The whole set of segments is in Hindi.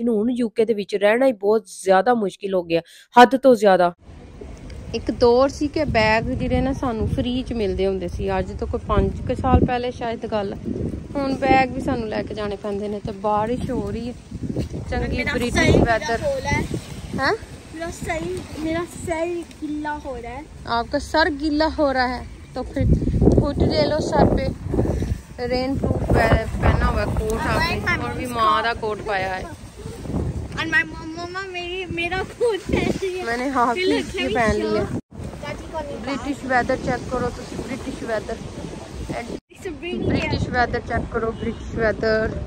ਇਹਨੂੰ ਹੁਣ ਯੂਕੇ ਦੇ ਵਿੱਚ ਰਹਿਣਾ ਹੀ ਬਹੁਤ ਜ਼ਿਆਦਾ ਮੁਸ਼ਕਿਲ ਹੋ ਗਿਆ ਹੱਦ ਤੋਂ ਜ਼ਿਆਦਾ ਇੱਕ ਦੌਰ ਸੀ ਕਿ ਬੈਗ ਜਿਹੜੇ ਨਾ ਸਾਨੂੰ ਫ੍ਰੀ ਚ ਮਿਲਦੇ ਹੁੰਦੇ ਸੀ ਅੱਜ ਤੋਂ ਕੋਈ 5 ਕੁ ਸਾਲ ਪਹਿਲੇ ਸ਼ਾਇਦ ਗੱਲ ਹੁਣ ਬੈਗ ਵੀ ਸਾਨੂੰ ਲੈ ਕੇ ਜਾਣੇ ਪੈਂਦੇ ਨੇ ਤੇ ਬਾਰਿਸ਼ ਹੋ ਰਹੀ ਹੈ ਚੰਗੀ ਬ੍ਰਿਟਿਸ਼ ਵੈਦਰ ਹੈ ਮੇਰਾ ਸਹੀ ਮੇਰਾ ਸਹੀ ਗਿੱਲਾ ਹੋ ਰਿਹਾ ਹੈ ਆਪਕਾ ਸਰ ਗਿੱਲਾ ਹੋ ਰਿਹਾ ਹੈ ਤਾਂ ਫਿਰ ਫੁੱਟ ले लो ਸਰ ਤੇ ਰੇਨ ਪ੍ਰੂਫ पहना हुआ ਕੋਟ आपने और भी ਦਾ ਕੋਟ ਪਾਇਆ ਹੈ और माय मम्मा मेरी मेरा खुद है मैंने हाफ की पहन ली है ब्रिटिश वेदर चेक करो तो British weather British weather check करो ब्रिटिश वेदर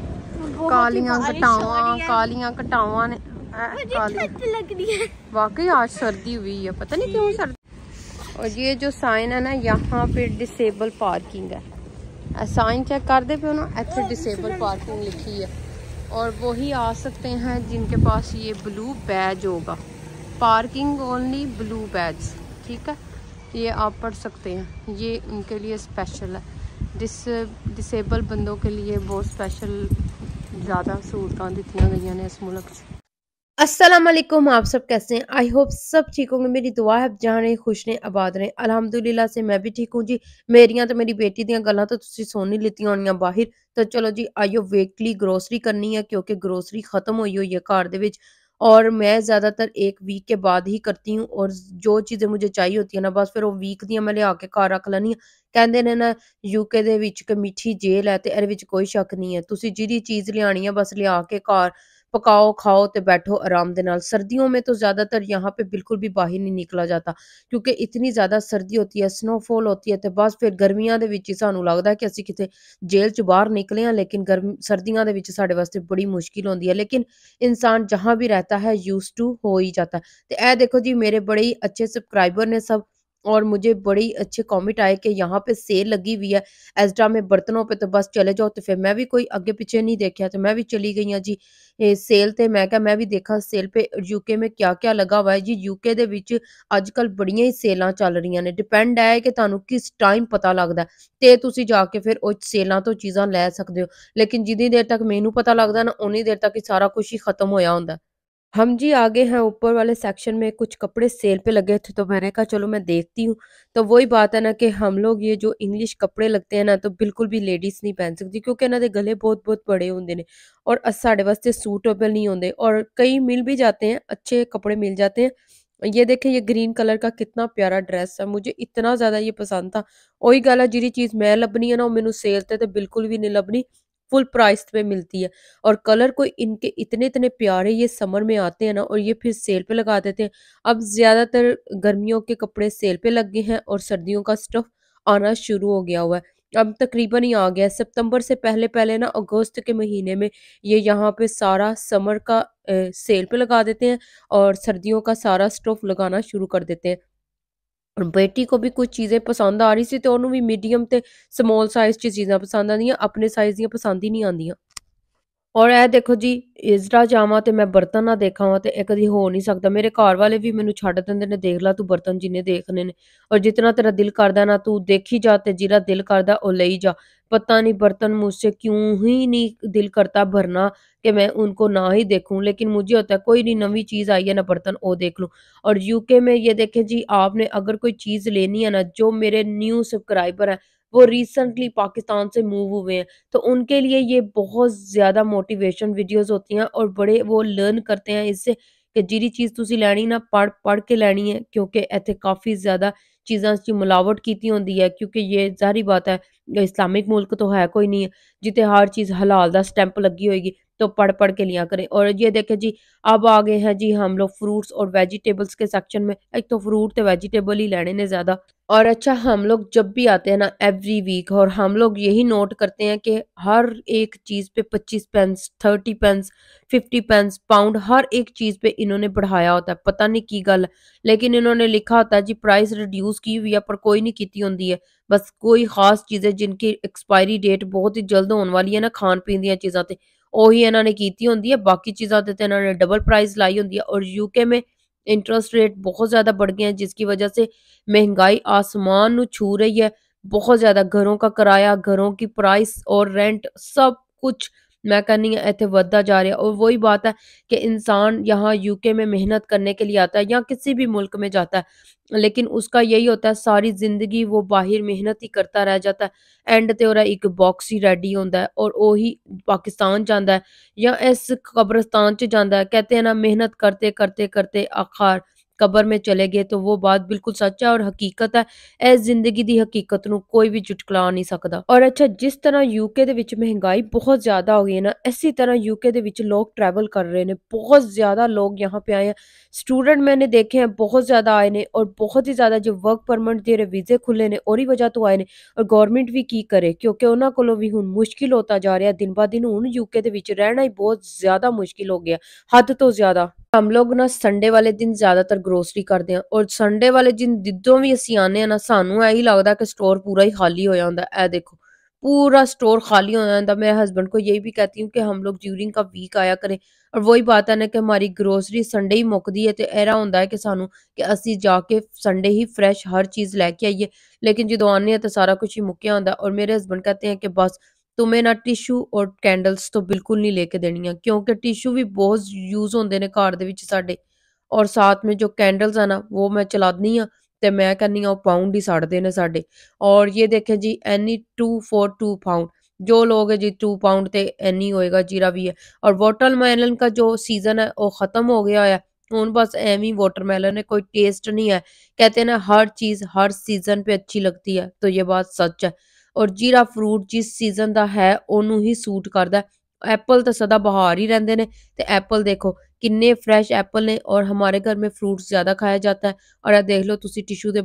कालियां घटावा कालियां घटावा ने वाकई आज सर्दी हुई है पता नहीं क्यों सर्दी और ये जो साइन है ना यहाँ पे डिसेबल पार्किंग है साइन चेक कर दे पे ना इतने डिसेबल पार्किंग लिखी है और वही आ सकते हैं जिनके पास ये ब्लू बैज होगा पार्किंग ओनली ब्लू बैज ठीक है ये आप पढ़ सकते हैं ये उनके लिए स्पेशल है डिस डिसेबल बंदों के लिए बहुत स्पेशल ज़्यादा सहूलत दी गई इस मुल्क असलम आप सब कैसे हैं आई होप सब ठीक होंगे मेरी दुआ है जहाँ रहे खुश ने आबाद रहे अलहमदुल्ला से मैं भी ठीक हूँ जी मेरियां तो मेरी बेटी ਦੀਆਂ ਗੱਲਾਂ ਤਾਂ ਤੁਸੀਂ ਸੁਣ ਹੀ ਲਿੱਤੀਆਂ ਹੋਣੀਆਂ ਬਾਹਰ ਤਾਂ ਚਲੋ ਜੀ ਆਇਓ ਵੇਕਲੀ ਗਰੋਸਰੀ ਕਰਨੀ ਹੈ ਕਿਉਂਕਿ ਗਰੋਸਰੀ ਖਤਮ ਹੋਈ ਹੋਈ और मैं ज़्यादातर एक वीक के बाद ही करती हूँ और जो चीज़ें मुझे चाहिए होती है ना बस फिर वो वीक दियाँ मैं लिया के घर रख ली ਕਹਿੰਦੇ ਨੇ ਨਾ ਯੂਕੇ ਦੇ ਵਿੱਚ ਕਿ ਮਿੱਠੀ ਜੇਲ੍ਹ ਹੈ ਤੇ ਇਹਦੇ ਵਿੱਚ ਕੋਈ ਸ਼ੱਕ ਨਹੀਂ ਹੈ ਤੁਸੀਂ ਜਿਹੜੀ ਚੀਜ਼ ਪਕਾਓ ਖਾਓ ਤੇ ਬੈਠੋ ਆਰਾਮ ਦੇ ਨਾਲ सर्दियों में तो ज़्यादातर यहाँ पे बिल्कुल भी बाहर नहीं निकला जाता क्योंकि इतनी ज़्यादा सर्दी होती है स्नोफॉल होती है तो बस फिर गर्मियाँ ਦੇ ਵਿੱਚ ਹੀ ਸਾਨੂੰ ਲੱਗਦਾ ਕਿ ਅਸੀਂ ਕਿਤੇ ਜੇਲ੍ਹ 'ਚ ਬਾਹਰ ਨਿਕਲੇ ਹਾਂ ਲੇਕਿਨ ਗਰਮ ਸਰਦੀਆਂ ਦੇ ਵਿੱਚ ਸਾਡੇ ਵਾਸਤੇ ਬੜੀ ਮੁਸ਼ਕਿਲ ਹੁੰਦੀ ਹੈ ਲੇਕਿਨ ਇਨਸਾਨ ਜਹਾਂ ਵੀ ਰਹਤਾ ਹੈ ਯੂਜ਼ ਟੂ ਹੋ ਹੀ ਜਾਤਾ ਤੇ ਇਹ ਦੇਖੋ ਜੀ ਮੇਰੇ ਬੜੇ ਹੀ ਅੱਛੇ ਸਬਸਕ੍ਰਾਈਬਰ ਨੇ ਸਭ और मुझे बड़ी अच्छे कमेंट आए कि यहाँ पे सेल लगी हुई है एजडा में बर्तनों पे तो बस चले जाओ तो फिर मैं भी कोई अगे पीछे नहीं देखा तो मैं भी चली गई हाँ जी ਇਹ ਸੇਲ ਤੇ ਮੈਂ ਕਿਹਾ ਮੈਂ ਵੀ ਦੇਖਾਂ ਸੇਲ ਪੇ ਯੂਕੇ ਮੇ ਕਿਆ ਕਿਆ ਲਗਾ ਹੋਇਆ ਹੈ ਜੀ ਯੂਕੇ ਦੇ ਵਿੱਚ ਅੱਜ ਕੱਲ ਬੜੀਆਂ ਹੀ ਸੇਲਾਂ ਚੱਲ ਰਹੀਆਂ ਨੇ ਡਿਪੈਂਡ ਹੈ ਕਿ ਤੁਹਾਨੂੰ ਕਿਸ ਟਾਈਮ ਪਤਾ ਲੱਗਦਾ ਤੇ ਤੁਸੀਂ ਜਾ ਕੇ ਫਿਰ ਉਹ ਸੇਲਾਂ ਤੋਂ ਚੀਜ਼ਾਂ ਲੈ ਸਕਦੇ ਹੋ ਲੇਕਿਨ ਜਿੰਨੀ ਦੇਰ ਤੱਕ ਮੈਨੂੰ ਪਤਾ ਲੱਗਦਾ ਨਾ ਉਨੀ ਦੇਰ ਤੱਕ ਹੀ ਸਾਰਾ ਕੁਝ ਹੀ ਖਤਮ ਹੋਇਆ ਹੁੰਦਾ हम जी आगे हैं ऊपर वाले सेक्शन में कुछ कपड़े सेल पे लगे थे तो मैंने कहा चलो मैं देखती हूँ तो वही बात है ना कि हम लोग ये जो इंग्लिश कपड़े लगते हैं ना तो बिल्कुल भी लेडीज़ नहीं पहन सकती क्योंकि इन्होंने गले बहुत बहुत बड़े होंगे ने और साढ़े वास्ते सूटेबल नहीं होंगे और कई मिल भी जाते हैं अच्छे कपड़े मिल जाते हैं ये देखें ये ग्रीन कलर का कितना प्यारा ड्रेस है मुझे इतना ज़्यादा ये पसंद था वही गल है जी चीज़ मैं लभनी है ना मैंने सेल से तो बिल्कुल भी नहीं लभनी फुल प्राइस पे मिलती है और कलर को इनके इतने इतने प्यारे ये समर में आते हैं ना और ये फिर सेल पे लगा देते हैं अब ज़्यादातर गर्मियों के कपड़े सेल पे लग गए हैं और सर्दियों का स्टफ़ आना शुरू हो गया हुआ है अब तकरीबन ही आ गया सितंबर से पहले पहले ना अगस्त के महीने में ये यहाँ पे सारा समर का ए, सेल पे लगा देते हैं और सर्दियों का सारा स्टोव लगाना शुरू कर देते हैं ਔਰ ਬੇਟੀ ਕੋ ਵੀ ਕੁਝ ਚੀਜ਼ੇ ਪਸੰਦ ਆ ਰਹੀ ਸੀ ਤੇ ਉਹਨੂੰ ਵੀ ਮੀਡੀਅਮ ਤੇ ਸਮਾਲ ਸਾਈਜ਼ 'ਚ ਚੀਜ਼ਾਂ ਪਸੰਦ ਆਉਂਦੀਆਂ ਆਪਣੇ ਸਾਈਜ਼ ਦੀਆਂ ਪਸੰਦ ਹੀ ਨਹੀਂ ਆਉਂਦੀਆਂ ਔਰ ਇਹ ਦੇਖੋ ਜੀ ਇਜ਼ਰਾ ਜਾਵਾਂ ਤੇ ਮੈਂ ਬਰਤਨ ਨਾ ਦੇਖਾਵਾਂ ਤੇ ਇਹ ਕਦੀ ਹੋ ਨਹੀਂ ਸਕਦਾ ਮੇਰੇ ਘਰ ਵਾਲੇ ਵੀ ਮੈਨੂੰ ਛੱਡ ਦਿੰਦੇ ने देख ला तू बर्तन जिन्हें देखने ने और जितना तेरा दिल करता ना तू ਦੇਖੀ ਜਾ ਤੇ जिरा दिल करता वह ले जा पता नहीं बर्तन मुझसे क्यों ही नहीं दिल करता भरना कि मैं उनको ना ही देखूं लेकिन मुझे होता है कोई नहीं नवी चीज़ आई है ना बर्तन वो देख लूं और यूके में ये देखें जी आपने अगर कोई चीज़ लेनी है ना जो मेरे न्यू सब्सक्राइबर हैं वो रिसेंटली पाकिस्तान से मूव हुए हैं तो उनके लिए ये बहुत ज़्यादा मोटिवेशन वीडियोस होती हैं और बड़े वो लर्न करते हैं इससे कि जी चीज़ तुम लैनी ना पढ़ पढ़ के लैनी है क्योंकि इतने काफ़ी ज़्यादा ਚੀਜ਼ਾਂ मिलावट की ਕੀਤੀ ਹੁੰਦੀ ਹੈ ਕਿਉਂਕਿ ਇਹ ਜ਼ਾਹਰੀ ਬਾਤ ਹੈ ਇਸਲਾਮਿਕ ਮੁਲਕ है ਹੈ ਕੋਈ ਨਹੀਂ ਜਿੱਥੇ ਹਰ ਚੀਜ਼ ਹਲਾਲ ਦਾ ਸਟੈਂਪ ਲੱਗੀ ਹੋਏਗੀ तो पढ़ पढ़ के लिया करें और ये देखें जी अब आ गए हैं जी हम लोग फ्रूट्स और वेजिटेबल्स के सेक्शन में एक तो फ्रूट तो वेजिटेबल ही लेने ने ज़्यादा और अच्छा हम लोग जब भी आते हैं ना एवरी वीक और हम लोग यही नोट करते हैं कि हर एक चीज़ पे पच्चीस pence thirty pence fifty pence pound हर एक चीज़ पे इन्होंने बढ़ाया होता है पता नहीं की गल लेकिन इन्होंने लिखा होता है जी प्राइस रिड्यूस की हुई है पर कोई नहीं की होंगी है बस कोई खास चीज़ें जिनकी एक्सपायरी डेट बहुत ही जल्द होने वाली है ना खान पीन दीजा ਉਹੀ ਇਹਨਾਂ ਨੇ ਕੀਤੀ ਹੁੰਦੀ ਹੈ ਬਾਕੀ ਚੀਜ਼ਾਂ ਤੇ ਇਹਨਾਂ ਨੇ ਡਬਲ ਪ੍ਰਾਈਸ ਲਾਈ ਹੁੰਦੀ ਹੈ ਔਰ ਯੂਕੇ ਮੇ इंटरेस्ट रेट बहुत ज़्यादा बढ़ गए हैं जिसकी वजह से महंगाई आसमान ਨੂੰ छू रही है बहुत ज़्यादा घरों का किराया घरों की प्राइस और रेंट सब कुछ मैं कहनी है इतने wadda जा रहा और वही बात है कि इंसान यहाँ यूके में मेहनत करने के लिए आता है या किसी भी मुल्क में जाता है लेकिन उसका यही होता है सारी जिंदगी वो बाहर मेहनत ही करता रह जाता है एंड तो वह एक बॉक्स ही रेडी होता है और वही पाकिस्तान जाता है या इस कब्रस्तान चाहता है कहते हैं ना मेहनत करते करते करते आखार ਕਬਰ में चले गए तो वो बात बिल्कुल सच है और हकीकत है ਇਹ ਜ਼ਿੰਦਗੀ ਦੀ ਹਕੀਕਤ ਨੂੰ ਕੋਈ ਵੀ ਝਟਕਲਾ ਨਹੀਂ ਸਕਦਾ ਔਰ ਅੱਛਾ ਜਿਸ ਤਰ੍ਹਾਂ ਯੂਕੇ ਦੇ ਵਿੱਚ ਮਹਿੰਗਾਈ ਬਹੁਤ ਜ਼ਿਆਦਾ ਹੋ ਗਈ ਹੈ ਨਾ ਇਸੇ ਤਰ੍ਹਾਂ ਯੂਕੇ ਦੇ ਵਿੱਚ ਲੋਕ ਟਰੈਵਲ लोग यहाँ पे आए हैं स्टूडेंट मैंने देखे हैं बहुत ज़्यादा आए ने और बहुत ही ज़्यादा जो वर्क परमिट दे रहे वीज़े खुले ने और वजह तो आए ने और गौरमेंट भी की करे क्योंकि उन्होंने भी हूँ मुश्किल होता जा रहा है दिन ब दिन हूँ यूके रहना ही बहुत ज़्यादा मुश्किल हो गया हद तो ज़्यादा हम लोग ना संडे वाले दिन ज़्यादातर ਗਰੋਸਰੀ ਕਰਦੇ ਆ ਔਰ ਸੰਡੇ ਵਾਲੇ ਦਿਨ ਜਿੱਦੋਂ ਵੀ ਅਸੀਂ ਆਨੇ ਆ ਨਾ ਸਾਨੂੰ ਐ ਹੀ ਲੱਗਦਾ ਕਿ ਸਟੋਰ ਪੂਰਾ ਹੀ ਖਾਲੀ ਹੋਇਆ ਹੁੰਦਾ ਐ ਦੇਖੋ पूरा स्टोर खाली हो जाता मैं हस्बैंड को यही भी कहती हूँ कि हम लोग ड्यूरिंग का वीक आया करें और वही बात है ना कि हमारी ग्रोसरी संडे ही मुकदी है तो एरा होंगे कि सू कि असं जाके संडे ही फ्रैश हर चीज़ लैके आइए लेकिन जो आने तो सारा कुछ ही मुक्या होंगे और मेरे हस्बैंड कहते हैं कि बस तुम्हें ना टिशू और कैंडल्स तो बिल्कुल नहीं लेके देनिया क्योंकि टिशू भी बहुत यूज़ होंगे ने घर के साढ़े ਔਰ ਸਾਥ ਮੇ ਜੋ कैंडल्स है ना वो मैं चलानी हाँ तो मैं कहनी हाँ पाउंड ही सड़ते हैं साढ़े और ये देखें जी any two for two pound जो लोग है जी टू पाउंड तो एनी होएगा जीरा भी है और वाटरमेलन का जो सीज़न है वो ख़त्म हो गया है हूँ बस एवं ही है कोई टेस्ट नहीं है कहते हैं ना हर चीज़ हर सीज़न पे अच्छी लगती है तो ये बात सच है और जीरा फ्रूट जिस सीज़न का है ओनू ही सूट करता है एप्पल तो सदा बहार ही ਰਹਿੰਦੇ ने ਤੇ ਐਪਲ ਕਿੰਨੇ ਫਰੈਸ਼ ਐਪਲ ਨੇ ਔਰ ਹਮਾਰੇ ਘਰ ਮੇ ਫਰੂਟਸ ਜ਼ਿਆਦਾ ਖਾਇਆ ਜਾਂਦਾ ਹੈ ਔਰ ਇਹ ਦੇਖ टिशू ਤੁਸੀਂ ਟਿਸ਼ੂ ਦੇ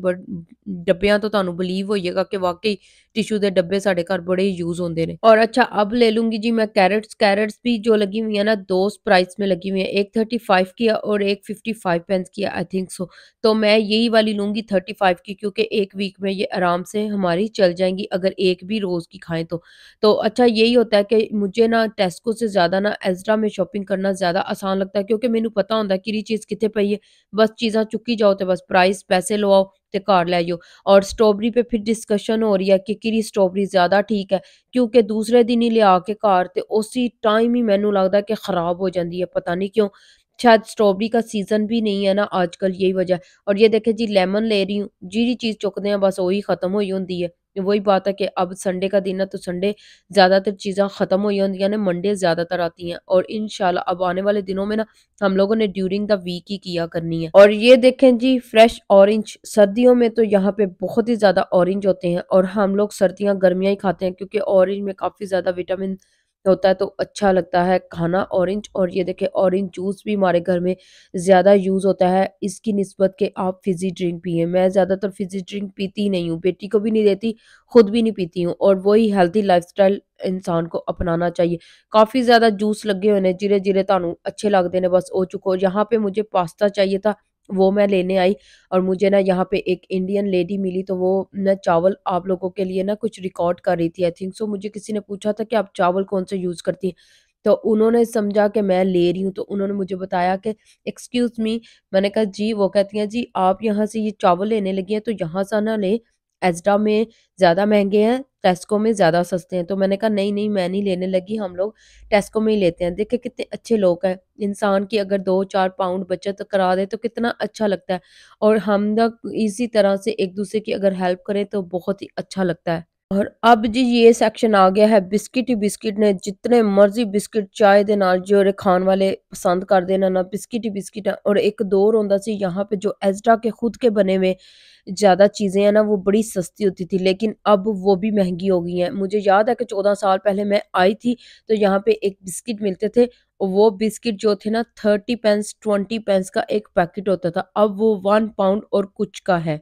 ਡੱਬਿਆਂ ਤੋਂ ਤੁਹਾਨੂੰ ਬਲੀਵ कि वाकई टिशू के डब्बे साढ़े घर बड़े ही यूज होंगे ने और अच्छा अब ले लूंगी जी मैं कैरेट्स कैरेट्स भी जो लगी हुई है ना दो प्राइस में लगी हुई है एक थर्टी फाइव की है और एक फिफ्टी फाइव पेंस की आई थिंक सो तो मैं यही वाली लूंगी थर्टी फाइव की क्योंकि एक वीक में ये आराम से हमारी चल जाएंगी अगर एक भी रोज़ की खाएं तो तो अच्छा यही होता है कि मुझे ना टेस्को से ज़्यादा ना एजरा में शॉपिंग करना ज़्यादा आसान लगता है ਕਿਉਂਕਿ ਮੈਨੂੰ ਪਤਾ ਹੁੰਦਾ ਕਿਹੜੀ ਚੀਜ਼ ਕਿੱਥੇ ਪਈ ਹੈ ਬਸ ਚੀਜ਼ਾਂ ਚੁੱਕੀ ਜਾਓ ਤੇ ਬਸ ਪ੍ਰਾਈਸ ਪੈਸੇ ਲਵਾਓ ਤੇ ਘਰ ਲੈ ਜਾਓ ਔਰ ਸਟ੍ਰਾਬਰੀ पे फिर डिस्कशन हो रही है कि ਕਿਹੜੀ ਸਟ੍ਰਾਬਰੀ ਜ਼ਿਆਦਾ ਠੀਕ ਹੈ ਕਿਉਂਕਿ ਦੂਸਰੇ ਦਿਨ ਹੀ ਲਿਆ ਕੇ ਘਰ ਤੇ ਉਸੇ ਟਾਈਮ ਹੀ ਮੈਨੂੰ ਲੱਗਦਾ ਕਿ ਖਰਾਬ ਹੋ ਜਾਂਦੀ ਹੈ ਪਤਾ नहीं क्यों शायद स्ट्रॉबेरी का सीज़न भी नहीं है ना आजकल यही वजह है और ये देखें जी लेमन ले रही हूँ जी चीज़ चुकते हैं बस वही ख़त्म हुई होंगी है वही बात है कि अब संडे का दिन है तो संडे ज़्यादातर चीजा ख़त्म हुई होंगी ने मंडे ज़्यादातर आती हैं और इन अब आने वाले दिनों में ना हम लोगों ने ड्यूरिंग द वीक ही किया करनी है और ये देखें जी फ्रेश ऑरेंज सर्दियों में तो यहाँ पे बहुत ही ज़्यादा ऑरेंज होते हैं और हम लोग सर्दियाँ गर्मियाँ ही खाते हैं क्योंकि ऑरेंज में काफ़ी ज़्यादा विटामिन होता है तो अच्छा लगता है खाना ऑरेंज और ये देखें ऑरेंज जूस भी हमारे घर में ज़्यादा यूज़ होता है इसकी नस्बत के आप फिज़ी ड्रिंक पिए मैं ज़्यादातर फिज़ी ड्रिंक पीती ही नहीं हूँ बेटी को भी नहीं देती खुद भी नहीं पीती हूँ और वही हेल्थी लाइफस्टाइल इंसान को अपनाना चाहिए काफ़ी ज़्यादा जूस लगे हैं जिरे जिरे तानू अच्छे लगते हैं बस हो चुको यहाँ पे मुझे पास्ता चाहिए था वो मैं लेने आई और मुझे ना यहाँ पे एक इंडियन लेडी मिली तो वो ना चावल आप लोगों के लिए ना कुछ रिकॉर्ड कर रही थी आई थिंक सो मुझे किसी ने पूछा था कि आप चावल कौन से यूज़ करती हैं तो उन्होंने समझा कि मैं ले रही हूँ तो उन्होंने मुझे बताया कि एक्सक्यूज़ मी मैंने कहा जी वो कहती हैं जी आप यहाँ से ये चावल लेने लगी हैं तो यहाँ से ना लें एजडा में ज़्यादा महंगे हैं टेस्को में ज़्यादा सस्ते हैं तो मैंने कहा नहीं नहीं मैं नहीं लेने लगी हम लोग टेस्को में ही लेते हैं देखिए कितने अच्छे लोग हैं इंसान की अगर दो चार पाउंड बचत करा दे तो कितना अच्छा लगता है और हम इसी तरह से एक दूसरे की अगर हेल्प करें तो बहुत ही अच्छा लगता है और अब जी ये सेक्शन आ गया है बिस्किट ही बिस्किट ने जितने मर्जी बिस्किट चाय ਦੇ जो खान वाले पसंद ਪਸੰਦ ਕਰਦੇ ਨੇ ਨਾ बिस्किट ਹੀ ਬਿਸਕਿਟ और एक दौर होता सी यहाँ पे जो एजडा के खुद के बने हुए ज़्यादा चीज़ें हैं ना वो बड़ी सस्ती होती थी लेकिन अब वो भी महंगी हो गई हैं मुझे याद है कि चौदह साल पहले मैं आई थी तो यहाँ पे एक बिस्किट मिलते थे वो बिस्किट जो थे ना थर्टी पेंस ट्वेंटी पेंस का एक पैकेट होता था अब वो वन पाउंड और कुछ का है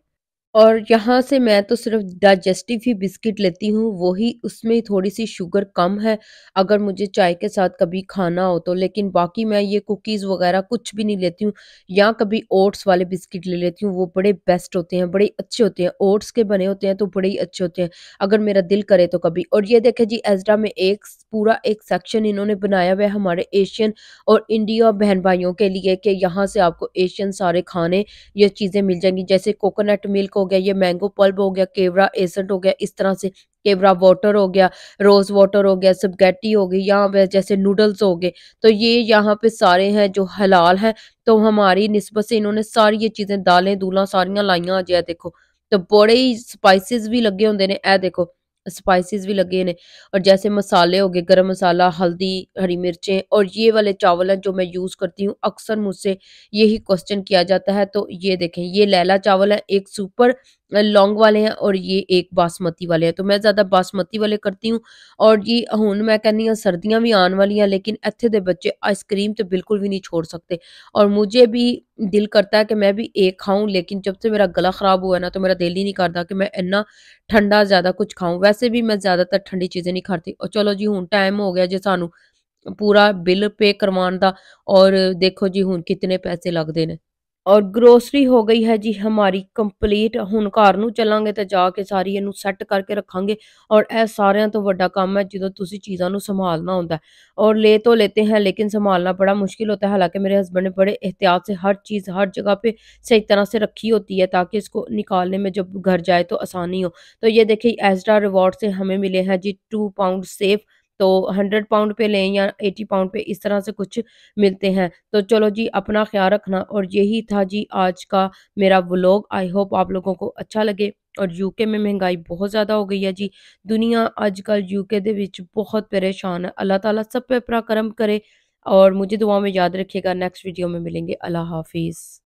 और यहाँ से मैं तो सिर्फ डाइजेस्टिव ही बिस्किट लेती हूँ वही उसमें थोड़ी सी शुगर कम है अगर मुझे चाय के साथ कभी खाना हो तो लेकिन बाकी मैं ये कुकीज़ वगैरह कुछ भी नहीं लेती हूँ या कभी ओट्स वाले बिस्किट ले लेती हूँ वो बड़े बेस्ट होते हैं बड़े अच्छे होते हैं ओट्स के बने होते हैं तो बड़े ही अच्छे होते हैं अगर मेरा दिल करे तो कभी और ये देखें जी एजडा में एक पूरा एक सेक्शन इन्होंने बनाया हुआ है हमारे एशियन और इंडिया बहन भाइयों के लिए कि यहाँ से आपको एशियन सारे खाने ये चीज़ें मिल जाएंगी जैसे कोकोनट मिल्क हो गया ये मैंगो पल्ब हो गया केवरा एसेंट हो गया इस तरह से केवरा वाटर हो गया रोज वाटर हो गया सब्गेटी हो गई यहाँ पे जैसे नूडल्स हो गए तो ये यहाँ पे सारे हैं जो हलाल हैं तो हमारी नस्बत से इन्होंने सारी ये चीज़ें दालें दूल्हा सारियाँ लाइया जो है देखो तो बड़े ही स्पाइसिस भी लगे होंगे ने ए देखो स्पाइसेस भी लगे ने और जैसे मसाले हो गए गर्म मसाला हल्दी हरी मिर्चें और ये वाले चावल हैं जो मैं यूज़ करती हूँ अक्सर मुझसे यही क्वेश्चन किया जाता है तो ये देखें ये लैला चावल है एक सुपर लॉन्ग वाले हैं और ये एक बासमती वाले हैं तो मैं ज़्यादा बासमती वाले करती हूँ और ये हूँ मैं कहनी हूँ सर्दियाँ भी आने वाली हैं लेकिन इतने के बच्चे आइसक्रीम तो बिल्कुल भी नहीं छोड़ सकते और मुझे भी दिल करता है कि मैं भी एक खाऊं लेकिन जब से मेरा गला ख़राब हुआ ना तो मेरा दिल ही नहीं करता कि मैं इन्ना ठंडा ज़्यादा कुछ खाऊं वैसे भी मैं ज़्यादातर ठंडी चीज़ें नहीं खाती और चलो जी हूँ टाइम हो गया जी सानू पूरा बिल पे करवान का और देखो जी हूँ कितने पैसे लगते हैं और ग्रोसरी हो गई है जी हमारी कंप्लीट हूँ घर चलोंगे तो जाके सारी इनू सैट करके रखा और यह सारे तो व्डा काम है जो तुम चीज़ों संभालना होंगे और ले तो लेते हैं लेकिन संभालना बड़ा मुश्किल होता है हालांकि मेरे हस्बैंड ने बड़े एहतियात से हर चीज़ हर जगह पे सही तरह से रखी होती है ताकि इसको निकालने में जब घर जाए तो आसानी हो तो ये देखिए एस्ट्रा रिवॉर्ड से हमें मिले हैं जी टू पाउंड सेफ़ तो हंड्रेड पाउंड पे लें या एटी पाउंड पे इस तरह से कुछ मिलते हैं तो चलो जी अपना ख्याल रखना और यही था जी आज का मेरा व्लॉग आई होप आप लोगों को अच्छा लगे और यूके में महंगाई बहुत ज्यादा हो गई है जी दुनिया आज कल ਯੂਕੇ ਦੇ बहुत परेशान है अल्लाह ਅੱਲਾਹ सब पे अपना करम करे और मुझे दुआ में याद रखिएगा नेक्स्ट वीडियो में मिलेंगे अल्लाह हाफिज़